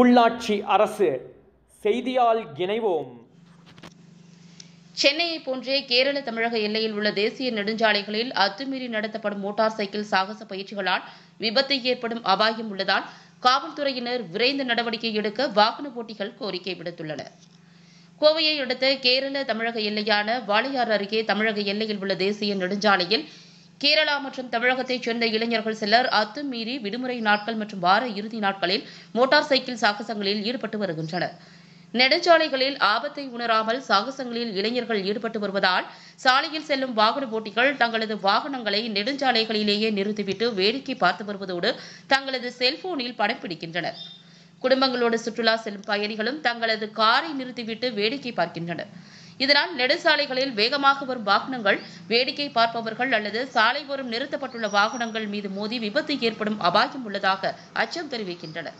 உள்ளாட்சி அரசு செய்தியால் இணைவோம் சென்னையை போன்றே கேரள தமிழக எல்லையில் உள்ள தேசிய நெடுஞ்சாலைகளில் அத்துமீறி நடத்தப்படும் மோட்டார் சைக்கிள் சாகச பயிற்சிகளால் விபத்து ஏற்படும் அபாயம் உள்ளதால் காவல்துறையினர் விரைந்து நடவடிக்கை எடுக்க வாகன போட்டிகள் கோரிக்கை விடுத்துள்ளனர் கோவையை அடுத்த கேரள தமிழக எல்லையான வாளையாறு அருகே தமிழக எல்லையில் உள்ள தேசிய நெடுஞ்சாலையில் கேரளா மற்றும் தமிழகத்தைச் சேர்ந்த இளைஞர்கள் சிலர் அத்துமீறி விடுமுறை நாட்கள் மற்றும் வார இறுதி நாட்களில் மோட்டார் சைக்கிள் சாகசங்களில் ஈடுபட்டு வருகின்றனர் நெடுஞ்சாலைகளில் ஆபத்தை உணராமல் சாகசங்களில் இளைஞர்கள் ஈடுபட்டு வருவதால் சாலையில் செல்லும் வாகன போட்டிகள் தங்களது வாகனங்களை நெடுஞ்சாலைகளிலேயே நிறுத்திவிட்டு வேடிக்கை பார்த்து வருவதோடு தங்களது செல்போனில் படம் பிடிக்கின்றனர் குடும்பங்களோடு சுற்றுலா செல்லும் பயணிகளும் தங்களது காரை நிறுத்திவிட்டு வேடிக்கை பார்க்கின்றனர் இதனால் நெடுசாலைகளில் வேகமாக வரும் வாகனங்கள் வேடிக்கை பார்ப்பவர்கள் அல்லது சாலை சாலையோரம் நிறுத்தப்பட்டுள்ள வாகனங்கள் மீது மோதி விபத்து ஏற்படும் அபாயம் உள்ளதாக அச்சம் தெரிவிக்கின்றனர்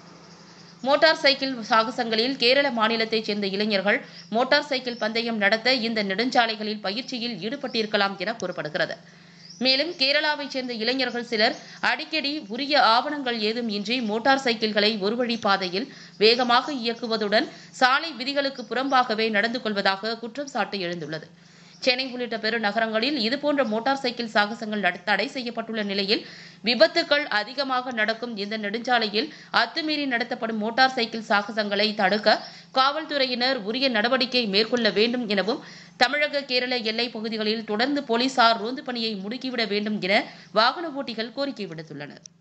மோட்டார் சைக்கிள் சாகசங்களில் கேரள மாநிலத்தைச் சேர்ந்த இளைஞர்கள் மோட்டார் சைக்கிள் பந்தயம் நடத்த இந்த நெடுஞ்சாலைகளில் பயிற்சியில் ஈடுபட்டிருக்கலாம் என கூறப்படுகிறது மேலும் கேரளாவைச் சேர்ந்த இளைஞர்கள் சிலர் அடிக்கடி உரிய ஆவணங்கள் ஏதும் இன்றி மோட்டார் சைக்கிள்களை ஒருவழி பாதையில் வேகமாக இயக்குவதுடன் சாலை விதிகளுக்கு புறம்பாகவே நடந்து கொள்வதாக குற்றம் சாட்டு எழுந்துள்ளது சென்னை உள்ளிட்ட பெரு நகரங்களில் இதுபோன்ற மோட்டார் சைக்கிள் சாகசங்கள் தடை செய்யப்பட்டுள்ள நிலையில் விபத்துகள் அதிகமாக நடக்கும் இந்த நெடுஞ்சாலையில் அத்துமீறி நடத்தப்படும் மோட்டார் சைக்கிள் சாகசங்களை தடுக்க காவல்துறையினர் உரிய நடவடிக்கை மேற்கொள்ள வேண்டும் எனவும் தமிழக கேரள எல்லை பகுதிகளில் தொடர்ந்து போலீசார் ரோந்து பணியை முடுக்கிவிட வேண்டும் என வாகன ஓட்டிகள் கோரிக்கை விடுத்துள்ளனர்